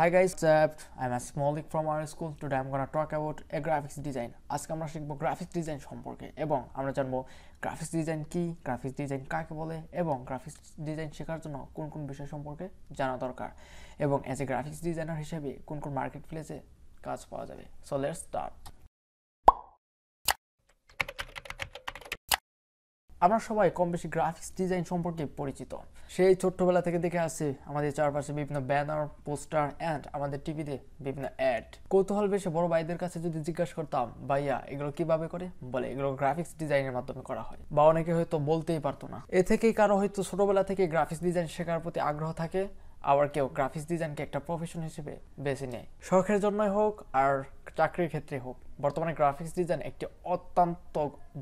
Hi guys, Zeb. I'm a Malik from our school Today I'm gonna talk about a graphics design. আজকে আমরা শিখবো graphics design সম্পর্কে এবং আমরা জানবো গ্রাফিক্স ডিজাইন কি গ্রাফিক্স ডিজাইন কাকে বলে এবং গ্রাফিক্স ডিজাইন শেখার জন্য কোন কোন বিষয় সম্পর্কে জানা দরকার এবং অ্যাজ এ গ্রাফিক্স ডিজাইনার হিসেবে কোন কোন মার্কেট প্লেসে কাজ পাওয়া যাবে সো লেটস স্টার্ট আমরা সবাই কম বেশি গ্রাফিক্স ডিজাইন সম্পর্কে পরিচিত সেই ছোট্টবেলা থেকে দেখে আসছে আমাদের চারপাশে বিভিন্ন ব্যানার পোস্টার অ্যান্ড আমাদের টিভিতে বিভিন্ন অ্যাড কৌতূহল বেশি বড় ভাইদের কাছে যদি জিজ্ঞাসা করতাম ভাইয়া এগুলো কিভাবে করে বলে এগুলো গ্রাফিক্স ডিজাইনের মাধ্যমে করা হয় বা অনেকে হয়তো বলতেই পারতো না এ থেকেই কারো হয়তো ছোটবেলা থেকে গ্রাফিক্স ডিজাইন শেখার প্রতি আগ্রহ থাকে আবার কেউ গ্রাফিক্স ডিজাইনকে একটা প্রফেশন হিসেবে বেছে নেয় শখের জন্যই হোক আর চাকরির ক্ষেত্রে হোক বর্তমানে গ্রাফিক্স ডিজাইন একটি অত্যন্ত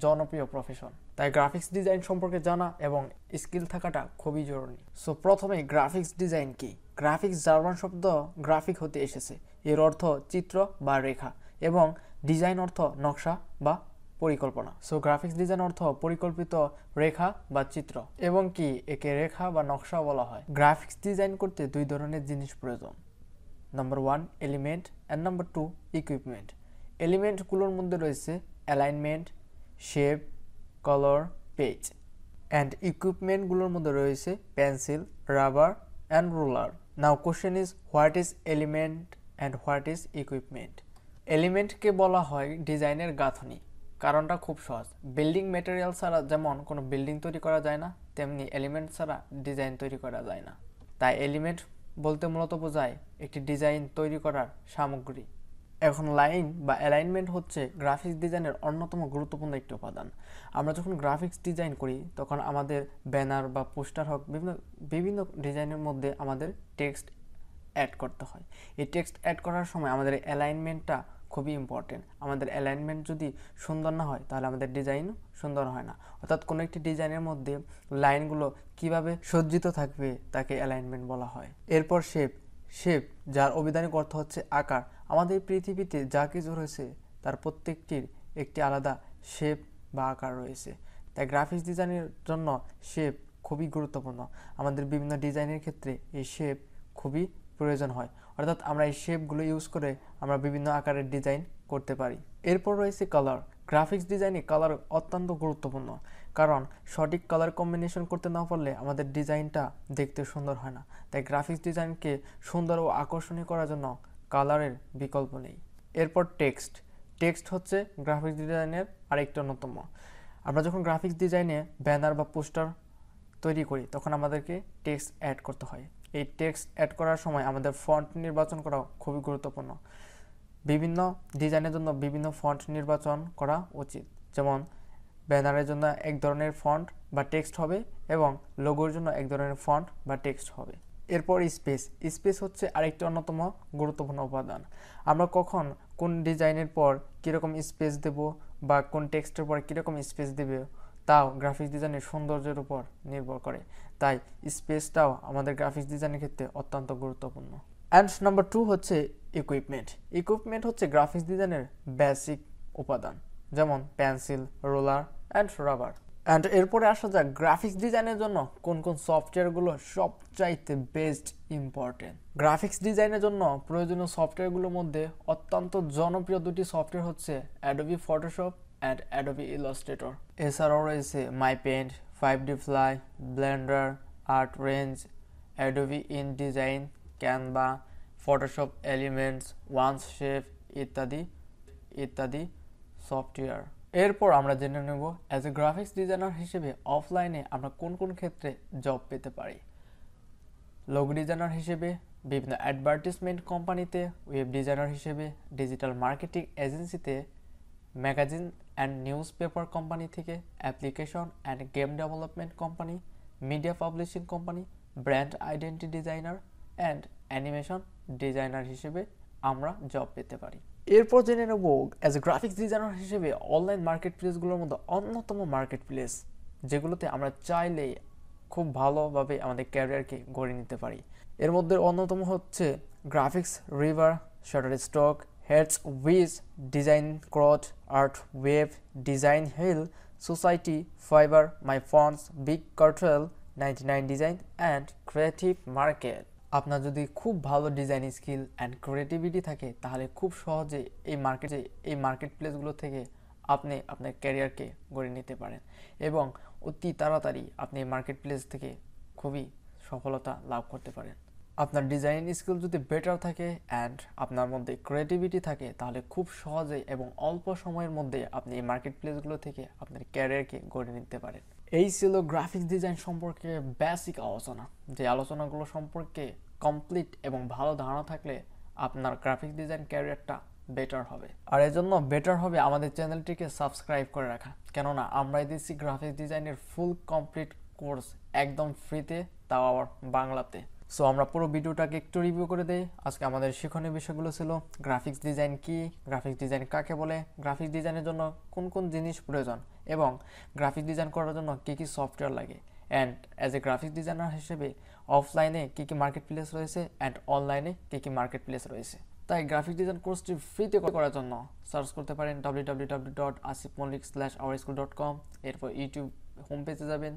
জনপ্রিয় প্রফেশন তাই গ্রাফিক্স ডিজাইন সম্পর্কে জানা এবং স্কিল থাকাটা খুবই জরুরি সো প্রথমে গ্রাফিক্স ডিজাইন কি গ্রাফিক্স জার্মান শব্দ গ্রাফিক হতে এসেছে এর অর্থ চিত্র বা রেখা এবং ডিজাইন অর্থ নকশা বা পরিকল্পনা সো গ্রাফিক্স ডিজাইন অর্থ পরিকল্পিত রেখা বা চিত্র এবং কি একে রেখা বা নকশা বলা হয় গ্রাফিক্স ডিজাইন করতে দুই ধরনের জিনিস প্রয়োজন number one element and number two equipment এলিমেন্টগুলোর মধ্যে রয়েছে alignment shape colour page and ইকুইপমেন্টগুলোর মধ্যে রয়েছে pencil rubber and roller now question is what is element and what is equipment এলিমেন্টকে বলা হয় ডিজাইনের গাঁথনি কারণটা খুব সহজ বিল্ডিং মেটেরিয়াল ছাড়া যেমন কোনো বিল্ডিং তৈরি করা যায় না তেমনি এলিমেন্ট ছাড়া ডিজাইন তৈরি করা যায় না তাই এলিমেন্ট বলতে মূলত বোঝায় একটি ডিজাইন তৈরি করার সামগ্রী এখন লাইন বা অ্যালাইনমেন্ট হচ্ছে গ্রাফিক্স ডিজাইনের অন্যতম গুরুত্বপূর্ণ একটি উপাদান আমরা যখন গ্রাফিক্স ডিজাইন করি তখন আমাদের ব্যানার বা পোস্টার হোক বিভিন্ন বিভিন্ন ডিজাইনের মধ্যে আমাদের টেক্সট অ্যাড করতে হয় এই টেক্সট অ্যাড করার সময় আমাদের অ্যালাইনমেন্টটা খুবই ইম্পর্টেন্ট আমাদের অ্যালাইনমেন্ট যদি সুন্দর না হয় তাহলে আমাদের ডিজাইনও সুন্দর হয় না অর্থাৎ কোনো একটি ডিজাইনের মধ্যে লাইনগুলো কিভাবে সজ্জিত থাকবে তাকে অ্যালাইনমেন্ট বলা হয় এরপর শেপ শেপ যার অভিধানিক অর্থ হচ্ছে আকার আমাদের পৃথিবীতে যা কিছু রয়েছে তার প্রত্যেকটির একটি আলাদা শেপ বা আকার রয়েছে তাই গ্রাফিক্স ডিজাইনের জন্য শেপ খুবই গুরুত্বপূর্ণ আমাদের বিভিন্ন ডিজাইনের ক্ষেত্রে এই শেপ খুবই প্রয়োজন হয় অর্থাৎ আমরা এই শেপগুলো ইউজ করে আমরা বিভিন্ন আকারের ডিজাইন করতে পারি এরপর রয়েছে কালার গ্রাফিক্স ডিজাইনে কালার অত্যন্ত গুরুত্বপূর্ণ কারণ সঠিক কালার কম্বিনেশন করতে না পারলে আমাদের ডিজাইনটা দেখতে সুন্দর হয় না তাই গ্রাফিক্স ডিজাইনকে সুন্দর ও আকর্ষণীয় করার জন্য কালারের বিকল্প নেই এরপর টেক্সট টেক্সট হচ্ছে গ্রাফিক্স ডিজাইনের আরেকটি অন্যতম আমরা যখন গ্রাফিক্স ডিজাইনে ব্যানার বা পোস্টার তৈরি করি তখন আমাদেরকে টেক্সট অ্যাড করতে হয় এই টেক্সট অ্যাড করার সময় আমাদের ফন্ট নির্বাচন করা খুবই গুরুত্বপূর্ণ বিভিন্ন ডিজাইনের জন্য বিভিন্ন ফন্ট নির্বাচন করা উচিত যেমন ব্যানারের জন্য এক ধরনের ফন্ট বা টেক্সট হবে এবং লোগোর জন্য এক ধরনের ফন্ট বা টেক্সট হবে এরপর স্পেস স্পেস হচ্ছে আরেকটি অন্যতম গুরুত্বপূর্ণ উপাদান আমরা কখন কোন ডিজাইনের পর কীরকম স্পেস দেব বা কোন টেক্সটের পর কীরকম স্পেস দেবে তাও গ্রাফিক্স ডিজাইনের সৌন্দর্যের উপর নির্ভর করে তাই স্পেসটাও আমাদের গ্রাফিক্স ডিজাইনের ক্ষেত্রে অত্যন্ত গুরুত্বপূর্ণ অ্যান্ড নাম্বার টু হচ্ছে ইকুইপমেন্ট ইকুইপমেন্ট হচ্ছে গ্রাফিক্স ডিজাইনের বেসিক উপাদান যেমন pencil roller and rubber and এরপরে আসা যাক গ্রাফিক্স ডিজাইনের জন্য কোন কোন সফটওয়্যারগুলো সবচাইতে বেস্ট ইম্পর্টেন্ট গ্রাফিক্স ডিজাইনের জন্য প্রয়োজনীয় সফটওয়্যারগুলোর মধ্যে অত্যন্ত জনপ্রিয় দুটি সফটওয়্যার হচ্ছে Adobe Photoshop and Adobe Illustrator এছাড়াও রয়েছে MyPaint five D fly Blender art range Adobe InDesign Canva Photoshop Elements ওয়ান্স শেফ ইত্যাদি ইত্যাদি সফটওয়্যার এরপর আমরা জেনে নেব অ্যাজ এ গ্রাফিক্স ডিজাইনার হিসেবে অফলাইনে আমরা কোন কোন ক্ষেত্রে জব পেতে পারি লোক ডিজাইনার হিসেবে বিভিন্ন অ্যাডভার্টিসমেন্ট কোম্পানিতে ওয়েব ডিজাইনার হিসেবে ডিজিটাল মার্কেটিং এজেন্সিতে magazine and news paper company থেকে application and game development company media publishing company brand identity designer and animation designer হিসেবে আমরা জব পেতে পারি এরপর জেনে নেব অ্যাজ এ গ্রাফিক্স ডিজাইনার হিসেবে অনলাইন মার্কেট প্লেসগুলোর মধ্যে অন্যতম মার্কেট প্লেস যেগুলোতে আমরা চাইলে খুব ভালোভাবে আমাদের ক্যারিয়ারকে গড়ে নিতে পারি এর মধ্যে অন্যতম হচ্ছে graphics river Shutterstock heads wiz design design art wave design hill society Fiverr MyFonts big big ninety nine design and creative market আপনার যদি খুব ভালো ডিজাইন স্কিল অ্যান্ড ক্রিয়েটিভিটি থাকে তাহলে খুব সহজে এই মার্কেটে এই মার্কেট প্লেসগুলো থেকে আপনি আপনার ক্যারিয়ারকে গড়ে নিতে পারেন এবং অতি তাড়াতাড়ি আপনি মার্কেট প্লেস থেকে খুবই সফলতা লাভ করতে পারেন আপনার ডিজাইনিং স্কিল যদি বেটার থাকে অ্যান্ড আপনার মধ্যে ক্রিয়েটিভিটি থাকে তাহলে খুব সহজে এবং অল্প সময়ের মধ্যে আপনি এই মার্কেট প্লেসগুলো থেকে আপনার ক্যারিয়ারকে গড়ে নিতে পারেন এই ছিল গ্রাফিক্স ডিজাইন সম্পর্কে বেসিক আলোচনা যে আলোচনাগুলো সম্পর্কে কমপ্লিট এবং ভালো ধারণা থাকলে আপনার গ্রাফিক্স ডিজাইন ক্যারিয়ারটা বেটার হবে আর এজন্য বেটার হবে আমাদের চ্যানেলটিকে সাবস্ক্রাইব করে রাখা কেননা আমরাই দিচ্ছি গ্রাফিক্স ডিজাইনের ফুল কমপ্লিট কোর্স একদম ফ্রিতে তাও আবার বাংলাতে সো আমরা পুরো ভিডিওটাকে একটু রিভিউ করে দেই আজকে আমাদের শিক্ষণীয় বিষয়গুলো ছিল গ্রাফিক্স ডিজাইন কি গ্রাফিক্স ডিজাইন কাকে বলে গ্রাফিক্স ডিজাইনের জন্য কোন কোন জিনিস প্রয়োজন এবং গ্রাফিক্স ডিজাইন করার জন্য কী কী সফটওয়্যার লাগে and as a graphics designer হিসেবে অফলাইনে কী কী মার্কেট প্লেস রয়েছে অ্যান্ড অনলাইনে কী কী মার্কেট প্লেস রয়েছে তাই গ্রাফিক ডিজাইন কোর্সটি ফ্রিতে করার জন্য সার্চ করতে পারেন W W W dot Asif Mallick slash our school dot com এরপর ইউটিউব হোম পেজে যাবেন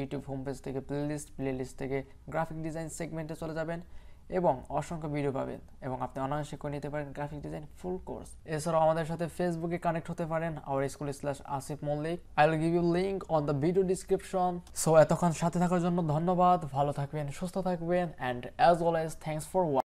ইউটিউব হোম পেজ থেকে প্লেলিস্ট প্লেলিস্ট থেকে গ্রাফিক ডিজাইন সেগমেন্টে চলে যাবেন এবং অসংখ্য ভিডিও পাবেন এবং আপনি অনায়াসে করে নিতে পারেন গ্রাফিক ডিজাইন ফুল কোর্স এছাড়াও আমাদের সাথে ফেসবুকে কানেক্ট হতে পারেন our school slash Asif Mallick I will give you link on the video description so এতক্ষণ সাথে থাকার জন্য ধন্যবাদ ভালো থাকবেন সুস্থ থাকবেন and as always thanks for